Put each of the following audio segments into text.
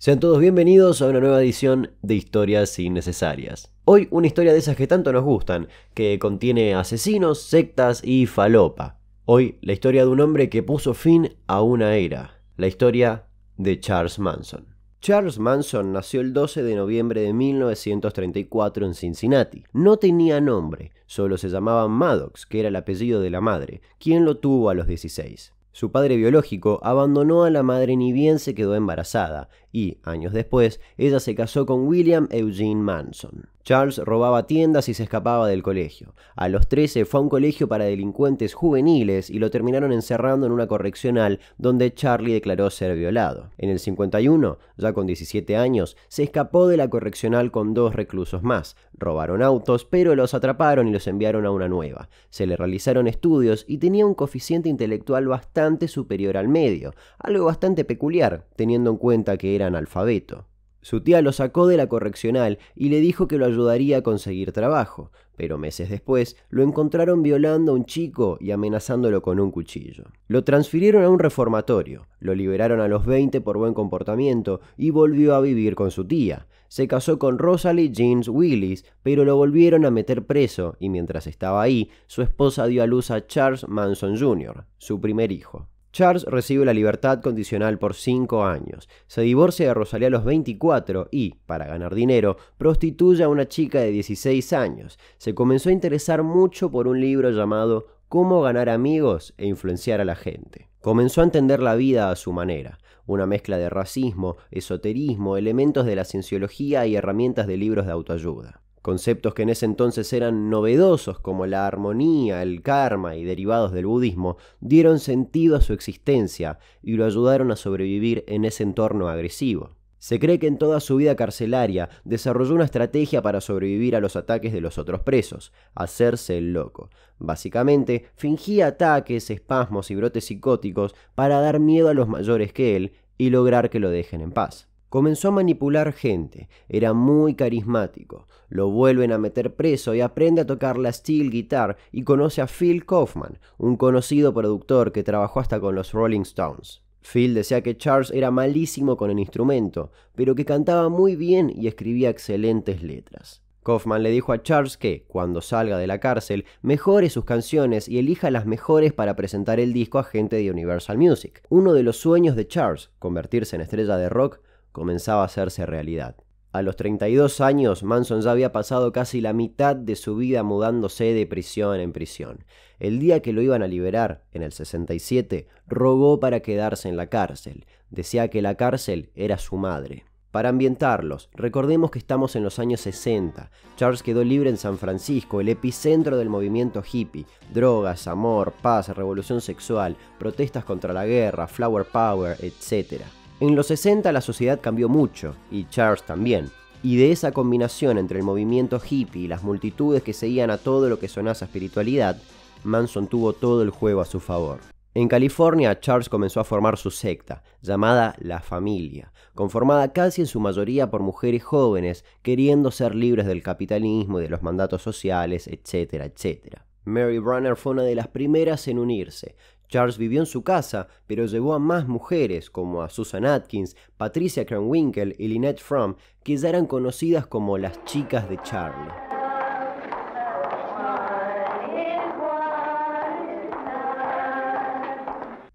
Sean todos bienvenidos a una nueva edición de Historias Innecesarias. Hoy una historia de esas que tanto nos gustan, que contiene asesinos, sectas y falopa. Hoy la historia de un hombre que puso fin a una era, la historia de Charles Manson. Charles Manson nació el 12 de noviembre de 1934 en Cincinnati. No tenía nombre, solo se llamaba Maddox, que era el apellido de la madre, quien lo tuvo a los 16. Su padre biológico abandonó a la madre ni bien se quedó embarazada, y, años después, ella se casó con William Eugene Manson. Charles robaba tiendas y se escapaba del colegio. A los 13 fue a un colegio para delincuentes juveniles y lo terminaron encerrando en una correccional donde Charlie declaró ser violado. En el 51, ya con 17 años, se escapó de la correccional con dos reclusos más. Robaron autos, pero los atraparon y los enviaron a una nueva. Se le realizaron estudios y tenía un coeficiente intelectual bastante superior al medio, algo bastante peculiar, teniendo en cuenta que era analfabeto. Su tía lo sacó de la correccional y le dijo que lo ayudaría a conseguir trabajo, pero meses después lo encontraron violando a un chico y amenazándolo con un cuchillo. Lo transfirieron a un reformatorio, lo liberaron a los 20 por buen comportamiento y volvió a vivir con su tía. Se casó con Rosalie Jeans Willis, pero lo volvieron a meter preso y mientras estaba ahí, su esposa dio a luz a Charles Manson Jr., su primer hijo. Charles recibe la libertad condicional por 5 años, se divorcia de Rosalía a los 24 y, para ganar dinero, prostituye a una chica de 16 años. Se comenzó a interesar mucho por un libro llamado Cómo ganar amigos e influenciar a la gente. Comenzó a entender la vida a su manera, una mezcla de racismo, esoterismo, elementos de la cienciología y herramientas de libros de autoayuda conceptos que en ese entonces eran novedosos como la armonía, el karma y derivados del budismo, dieron sentido a su existencia y lo ayudaron a sobrevivir en ese entorno agresivo. Se cree que en toda su vida carcelaria desarrolló una estrategia para sobrevivir a los ataques de los otros presos, hacerse el loco. Básicamente, fingía ataques, espasmos y brotes psicóticos para dar miedo a los mayores que él y lograr que lo dejen en paz. Comenzó a manipular gente, era muy carismático. Lo vuelven a meter preso y aprende a tocar la steel guitar y conoce a Phil Kaufman, un conocido productor que trabajó hasta con los Rolling Stones. Phil decía que Charles era malísimo con el instrumento, pero que cantaba muy bien y escribía excelentes letras. Kaufman le dijo a Charles que, cuando salga de la cárcel, mejore sus canciones y elija las mejores para presentar el disco a gente de Universal Music. Uno de los sueños de Charles, convertirse en estrella de rock, comenzaba a hacerse realidad. A los 32 años, Manson ya había pasado casi la mitad de su vida mudándose de prisión en prisión. El día que lo iban a liberar, en el 67, rogó para quedarse en la cárcel. Decía que la cárcel era su madre. Para ambientarlos, recordemos que estamos en los años 60. Charles quedó libre en San Francisco, el epicentro del movimiento hippie. Drogas, amor, paz, revolución sexual, protestas contra la guerra, flower power, etc. En los 60 la sociedad cambió mucho, y Charles también, y de esa combinación entre el movimiento hippie y las multitudes que seguían a todo lo que sonase a espiritualidad, Manson tuvo todo el juego a su favor. En California, Charles comenzó a formar su secta, llamada La Familia, conformada casi en su mayoría por mujeres jóvenes queriendo ser libres del capitalismo y de los mandatos sociales, etcétera, etcétera. Mary Brunner fue una de las primeras en unirse, Charles vivió en su casa, pero llevó a más mujeres como a Susan Atkins, Patricia Cranwinkle y Lynette Fromm, que ya eran conocidas como las chicas de Charlie.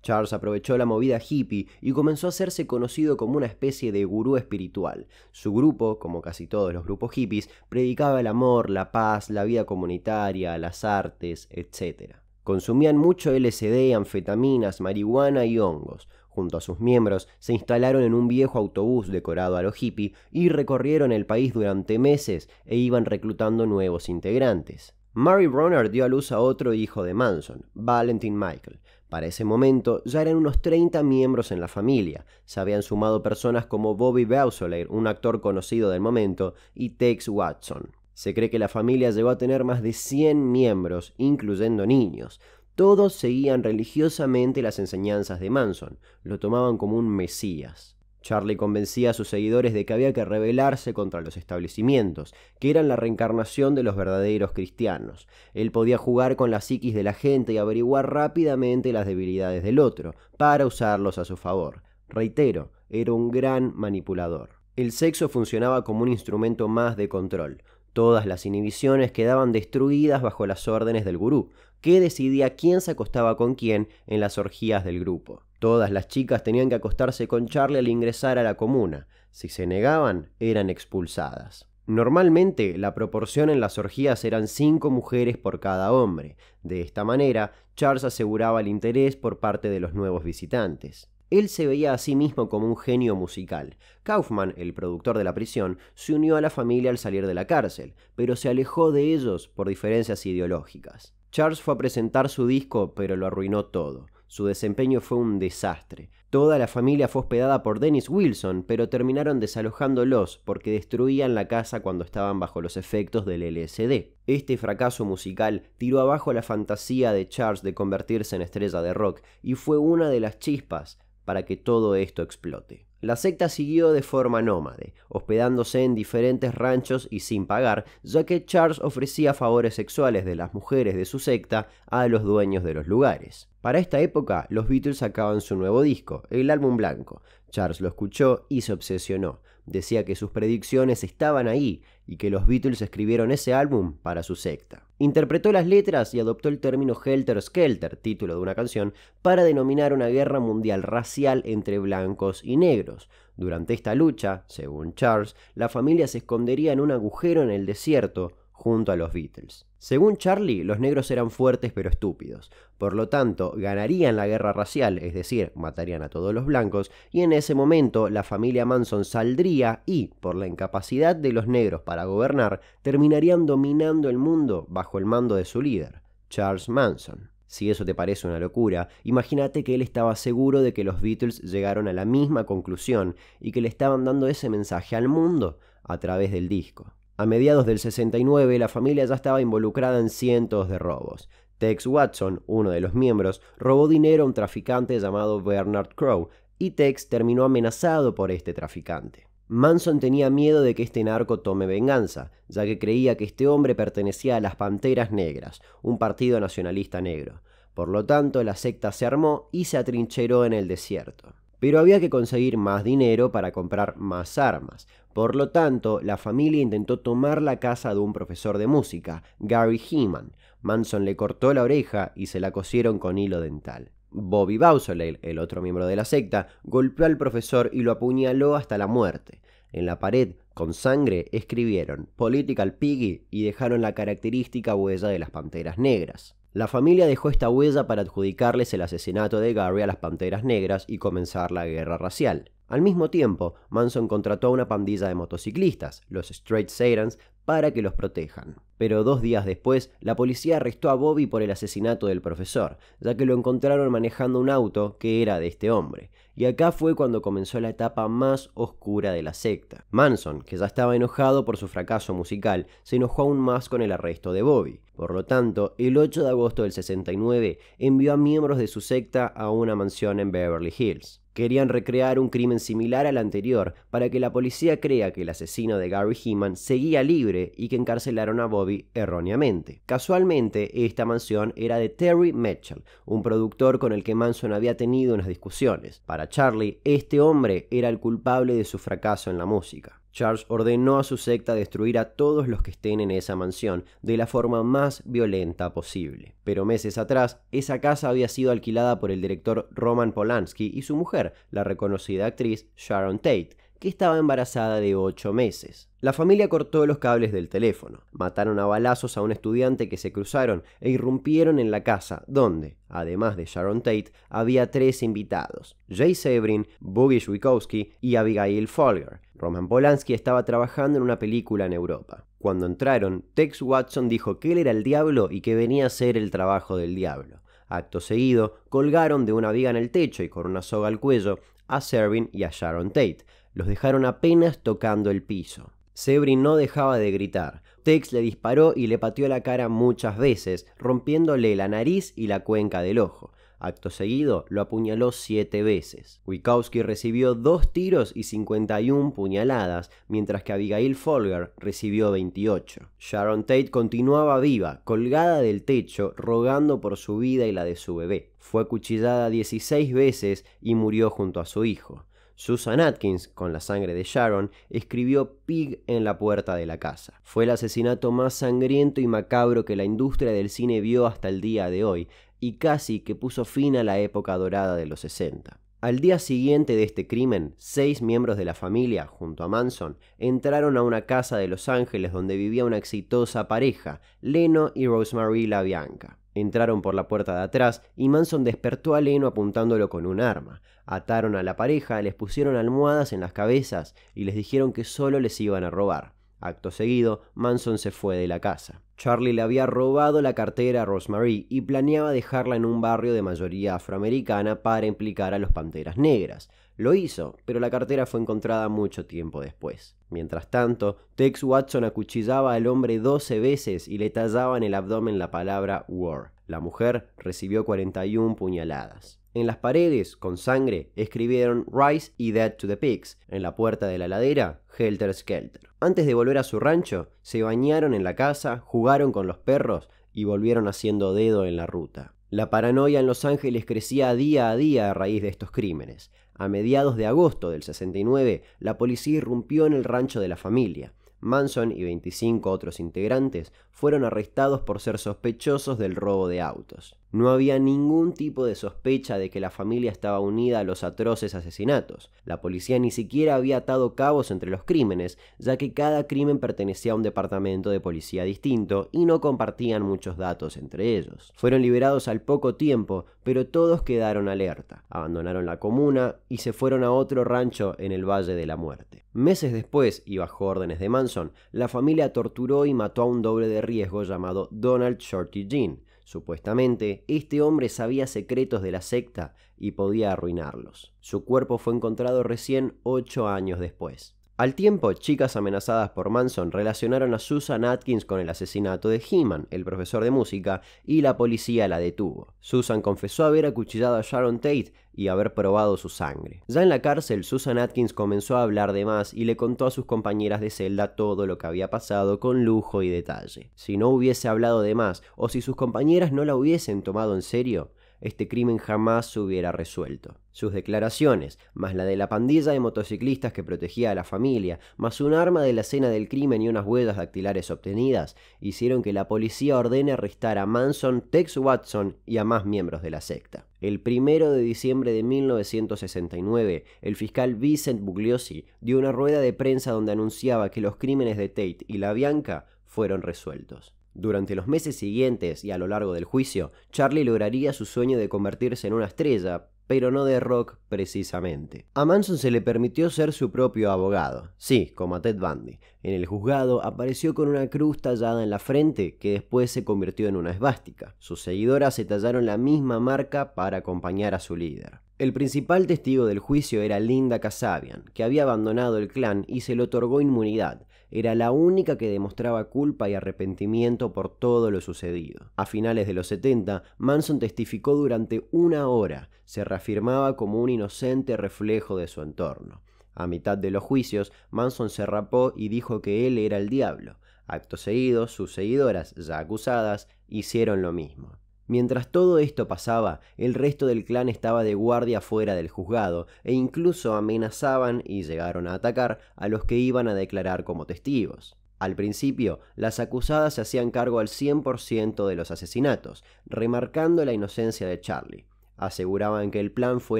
Charles aprovechó la movida hippie y comenzó a hacerse conocido como una especie de gurú espiritual. Su grupo, como casi todos los grupos hippies, predicaba el amor, la paz, la vida comunitaria, las artes, etcétera. Consumían mucho LSD, anfetaminas, marihuana y hongos. Junto a sus miembros se instalaron en un viejo autobús decorado a lo hippie y recorrieron el país durante meses e iban reclutando nuevos integrantes. Mary Bronner dio a luz a otro hijo de Manson, Valentin Michael. Para ese momento ya eran unos 30 miembros en la familia. Se habían sumado personas como Bobby Beausoleil, un actor conocido del momento, y Tex Watson. Se cree que la familia llegó a tener más de 100 miembros, incluyendo niños. Todos seguían religiosamente las enseñanzas de Manson, lo tomaban como un mesías. Charlie convencía a sus seguidores de que había que rebelarse contra los establecimientos, que eran la reencarnación de los verdaderos cristianos. Él podía jugar con la psiquis de la gente y averiguar rápidamente las debilidades del otro, para usarlos a su favor. Reitero, era un gran manipulador. El sexo funcionaba como un instrumento más de control, Todas las inhibiciones quedaban destruidas bajo las órdenes del gurú, que decidía quién se acostaba con quién en las orgías del grupo. Todas las chicas tenían que acostarse con Charlie al ingresar a la comuna. Si se negaban, eran expulsadas. Normalmente la proporción en las orgías eran 5 mujeres por cada hombre. De esta manera, Charles aseguraba el interés por parte de los nuevos visitantes. Él se veía a sí mismo como un genio musical. Kaufman, el productor de la prisión, se unió a la familia al salir de la cárcel, pero se alejó de ellos por diferencias ideológicas. Charles fue a presentar su disco, pero lo arruinó todo. Su desempeño fue un desastre. Toda la familia fue hospedada por Dennis Wilson, pero terminaron desalojándolos porque destruían la casa cuando estaban bajo los efectos del LSD. Este fracaso musical tiró abajo la fantasía de Charles de convertirse en estrella de rock y fue una de las chispas para que todo esto explote. La secta siguió de forma nómade, hospedándose en diferentes ranchos y sin pagar, ya que Charles ofrecía favores sexuales de las mujeres de su secta a los dueños de los lugares. Para esta época, los Beatles sacaban su nuevo disco, el álbum blanco. Charles lo escuchó y se obsesionó decía que sus predicciones estaban ahí y que los Beatles escribieron ese álbum para su secta. Interpretó las letras y adoptó el término Helter Skelter, título de una canción, para denominar una guerra mundial racial entre blancos y negros. Durante esta lucha, según Charles, la familia se escondería en un agujero en el desierto, junto a los Beatles. Según Charlie, los negros eran fuertes pero estúpidos, por lo tanto ganarían la guerra racial, es decir, matarían a todos los blancos, y en ese momento la familia Manson saldría y, por la incapacidad de los negros para gobernar, terminarían dominando el mundo bajo el mando de su líder, Charles Manson. Si eso te parece una locura, imagínate que él estaba seguro de que los Beatles llegaron a la misma conclusión y que le estaban dando ese mensaje al mundo a través del disco. A mediados del 69 la familia ya estaba involucrada en cientos de robos. Tex Watson, uno de los miembros, robó dinero a un traficante llamado Bernard Crow, y Tex terminó amenazado por este traficante. Manson tenía miedo de que este narco tome venganza, ya que creía que este hombre pertenecía a las Panteras Negras, un partido nacionalista negro. Por lo tanto, la secta se armó y se atrincheró en el desierto. Pero había que conseguir más dinero para comprar más armas, por lo tanto, la familia intentó tomar la casa de un profesor de música, Gary Heeman. Manson le cortó la oreja y se la cosieron con hilo dental. Bobby Bausoleil, el otro miembro de la secta, golpeó al profesor y lo apuñaló hasta la muerte. En la pared, con sangre, escribieron Political Piggy y dejaron la característica huella de las panteras negras. La familia dejó esta huella para adjudicarles el asesinato de Gary a las Panteras Negras y comenzar la guerra racial. Al mismo tiempo, Manson contrató a una pandilla de motociclistas, los Straight Satans, para que los protejan. Pero dos días después, la policía arrestó a Bobby por el asesinato del profesor, ya que lo encontraron manejando un auto que era de este hombre y acá fue cuando comenzó la etapa más oscura de la secta. Manson, que ya estaba enojado por su fracaso musical, se enojó aún más con el arresto de Bobby. Por lo tanto, el 8 de agosto del 69 envió a miembros de su secta a una mansión en Beverly Hills. Querían recrear un crimen similar al anterior para que la policía crea que el asesino de Gary Heeman seguía libre y que encarcelaron a Bobby erróneamente. Casualmente, esta mansión era de Terry Mitchell, un productor con el que Manson había tenido unas discusiones. Para Charlie, este hombre era el culpable de su fracaso en la música. Charles ordenó a su secta destruir a todos los que estén en esa mansión de la forma más violenta posible. Pero meses atrás, esa casa había sido alquilada por el director Roman Polanski y su mujer, la reconocida actriz Sharon Tate, que estaba embarazada de 8 meses. La familia cortó los cables del teléfono, mataron a balazos a un estudiante que se cruzaron e irrumpieron en la casa, donde, además de Sharon Tate, había tres invitados, Jay Sebrin, Boogie Schwikowski y Abigail Folger. Roman Polanski estaba trabajando en una película en Europa. Cuando entraron, Tex Watson dijo que él era el diablo y que venía a hacer el trabajo del diablo. Acto seguido, colgaron de una viga en el techo y con una soga al cuello a Servin y a Sharon Tate, los dejaron apenas tocando el piso. Sebrin no dejaba de gritar. Tex le disparó y le pateó la cara muchas veces, rompiéndole la nariz y la cuenca del ojo. Acto seguido, lo apuñaló siete veces. Wikowski recibió dos tiros y 51 puñaladas, mientras que Abigail Folger recibió 28. Sharon Tate continuaba viva, colgada del techo, rogando por su vida y la de su bebé. Fue cuchillada 16 veces y murió junto a su hijo. Susan Atkins, con la sangre de Sharon, escribió Pig en la puerta de la casa. Fue el asesinato más sangriento y macabro que la industria del cine vio hasta el día de hoy, y casi que puso fin a la época dorada de los 60. Al día siguiente de este crimen, seis miembros de la familia, junto a Manson, entraron a una casa de Los Ángeles donde vivía una exitosa pareja, Leno y Rosemary LaBianca. Entraron por la puerta de atrás y Manson despertó a Leno apuntándolo con un arma. Ataron a la pareja, les pusieron almohadas en las cabezas y les dijeron que solo les iban a robar. Acto seguido, Manson se fue de la casa. Charlie le había robado la cartera a Rosemary y planeaba dejarla en un barrio de mayoría afroamericana para implicar a los Panteras Negras. Lo hizo, pero la cartera fue encontrada mucho tiempo después. Mientras tanto, Tex Watson acuchillaba al hombre 12 veces y le tallaba en el abdomen la palabra war. La mujer recibió 41 puñaladas. En las paredes, con sangre, escribieron Rise y Dead to the Pigs. En la puerta de la ladera, Helter Skelter. Antes de volver a su rancho, se bañaron en la casa, jugaron con los perros y volvieron haciendo dedo en la ruta. La paranoia en Los Ángeles crecía día a día a raíz de estos crímenes. A mediados de agosto del 69, la policía irrumpió en el rancho de la familia. Manson y 25 otros integrantes fueron arrestados por ser sospechosos del robo de autos. No había ningún tipo de sospecha de que la familia estaba unida a los atroces asesinatos. La policía ni siquiera había atado cabos entre los crímenes, ya que cada crimen pertenecía a un departamento de policía distinto y no compartían muchos datos entre ellos. Fueron liberados al poco tiempo, pero todos quedaron alerta. Abandonaron la comuna y se fueron a otro rancho en el Valle de la Muerte. Meses después, y bajo órdenes de Manson, la familia torturó y mató a un doble de riesgo llamado Donald Shorty Jean Supuestamente, este hombre sabía secretos de la secta y podía arruinarlos. Su cuerpo fue encontrado recién ocho años después. Al tiempo, chicas amenazadas por Manson relacionaron a Susan Atkins con el asesinato de He-Man, el profesor de música, y la policía la detuvo. Susan confesó haber acuchillado a Sharon Tate y haber probado su sangre. Ya en la cárcel, Susan Atkins comenzó a hablar de más y le contó a sus compañeras de celda todo lo que había pasado con lujo y detalle. Si no hubiese hablado de más, o si sus compañeras no la hubiesen tomado en serio, este crimen jamás se hubiera resuelto. Sus declaraciones, más la de la pandilla de motociclistas que protegía a la familia, más un arma de la escena del crimen y unas huellas dactilares obtenidas, hicieron que la policía ordene arrestar a Manson, Tex Watson y a más miembros de la secta. El primero de diciembre de 1969, el fiscal Vincent Bugliosi dio una rueda de prensa donde anunciaba que los crímenes de Tate y la Bianca fueron resueltos. Durante los meses siguientes y a lo largo del juicio, Charlie lograría su sueño de convertirse en una estrella, pero no de rock precisamente. A Manson se le permitió ser su propio abogado, sí, como a Ted Bundy. En el juzgado apareció con una cruz tallada en la frente que después se convirtió en una esvástica. Sus seguidoras se tallaron la misma marca para acompañar a su líder. El principal testigo del juicio era Linda Kasabian, que había abandonado el clan y se le otorgó inmunidad, era la única que demostraba culpa y arrepentimiento por todo lo sucedido. A finales de los 70, Manson testificó durante una hora, se reafirmaba como un inocente reflejo de su entorno. A mitad de los juicios, Manson se rapó y dijo que él era el diablo. Acto seguido, sus seguidoras, ya acusadas, hicieron lo mismo. Mientras todo esto pasaba, el resto del clan estaba de guardia fuera del juzgado e incluso amenazaban y llegaron a atacar a los que iban a declarar como testigos. Al principio, las acusadas se hacían cargo al 100% de los asesinatos, remarcando la inocencia de Charlie. Aseguraban que el plan fue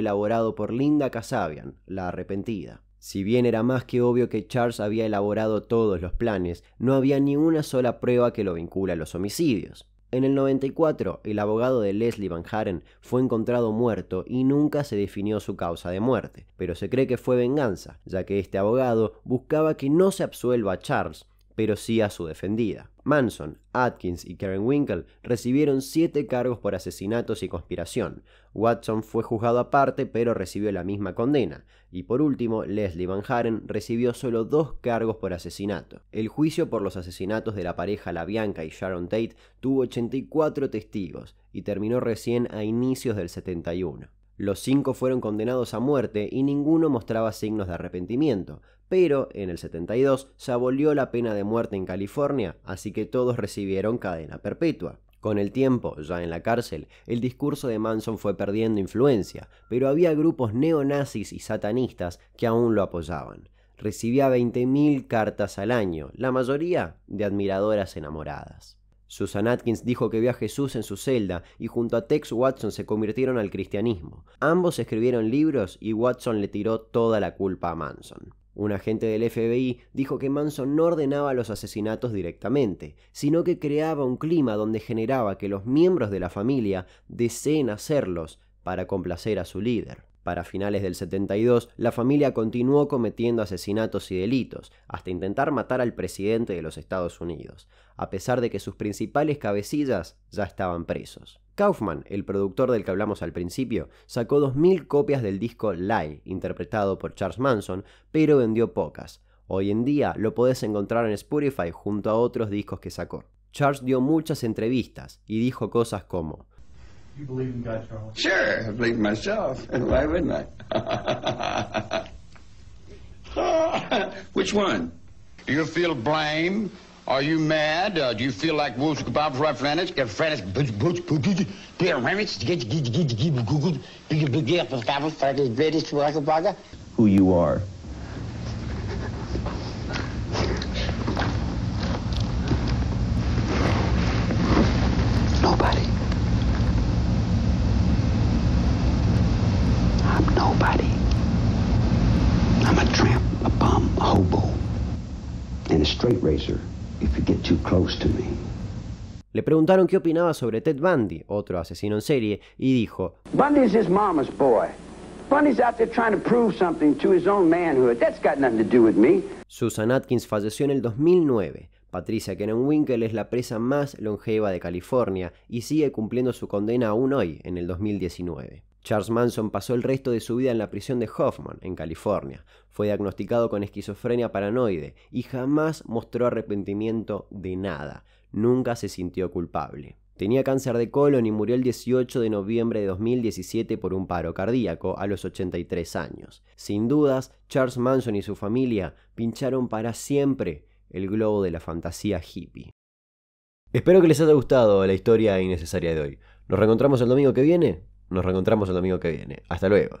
elaborado por Linda Casabian, la arrepentida. Si bien era más que obvio que Charles había elaborado todos los planes, no había ni una sola prueba que lo vincula a los homicidios. En el 94, el abogado de Leslie Van Haren fue encontrado muerto y nunca se definió su causa de muerte, pero se cree que fue venganza, ya que este abogado buscaba que no se absuelva a Charles, pero sí a su defendida. Manson, Atkins y Karen Winkle recibieron siete cargos por asesinatos y conspiración. Watson fue juzgado aparte, pero recibió la misma condena. Y por último, Leslie Van Haren recibió solo dos cargos por asesinato. El juicio por los asesinatos de la pareja La Bianca y Sharon Tate tuvo 84 testigos y terminó recién a inicios del 71. Los cinco fueron condenados a muerte y ninguno mostraba signos de arrepentimiento, pero en el 72 se abolió la pena de muerte en California, así que todos recibieron cadena perpetua. Con el tiempo, ya en la cárcel, el discurso de Manson fue perdiendo influencia, pero había grupos neonazis y satanistas que aún lo apoyaban. Recibía 20.000 cartas al año, la mayoría de admiradoras enamoradas. Susan Atkins dijo que vio a Jesús en su celda y junto a Tex Watson se convirtieron al cristianismo. Ambos escribieron libros y Watson le tiró toda la culpa a Manson. Un agente del FBI dijo que Manson no ordenaba los asesinatos directamente, sino que creaba un clima donde generaba que los miembros de la familia deseen hacerlos para complacer a su líder. Para finales del 72, la familia continuó cometiendo asesinatos y delitos, hasta intentar matar al presidente de los Estados Unidos, a pesar de que sus principales cabecillas ya estaban presos. Kaufman, el productor del que hablamos al principio, sacó 2.000 copias del disco Lie, interpretado por Charles Manson, pero vendió pocas. Hoy en día lo podés encontrar en Spotify junto a otros discos que sacó. Charles dio muchas entrevistas y dijo cosas como, You believe in God, Charles? Sure, I believe in myself. Why wouldn't I? Which one? Do You feel blame? Are you mad? Uh, do you feel like Right, Get woosh about reference? Reference? Who you are. straight if you get too close to me. Le preguntaron qué opinaba sobre Ted Bundy, otro asesino en serie, y dijo: mama's boy. Bundy's out there trying to prove something to his own manhood. That's got nothing to do with me. Susan Atkins falleció en el 2009. Patricia Winkle es la presa más longeva de California y sigue cumpliendo su condena aún hoy, en el 2019. Charles Manson pasó el resto de su vida en la prisión de Hoffman, en California. Fue diagnosticado con esquizofrenia paranoide y jamás mostró arrepentimiento de nada. Nunca se sintió culpable. Tenía cáncer de colon y murió el 18 de noviembre de 2017 por un paro cardíaco a los 83 años. Sin dudas, Charles Manson y su familia pincharon para siempre el globo de la fantasía hippie. Espero que les haya gustado la historia innecesaria de hoy. Nos reencontramos el domingo que viene nos reencontramos el domingo que viene. Hasta luego.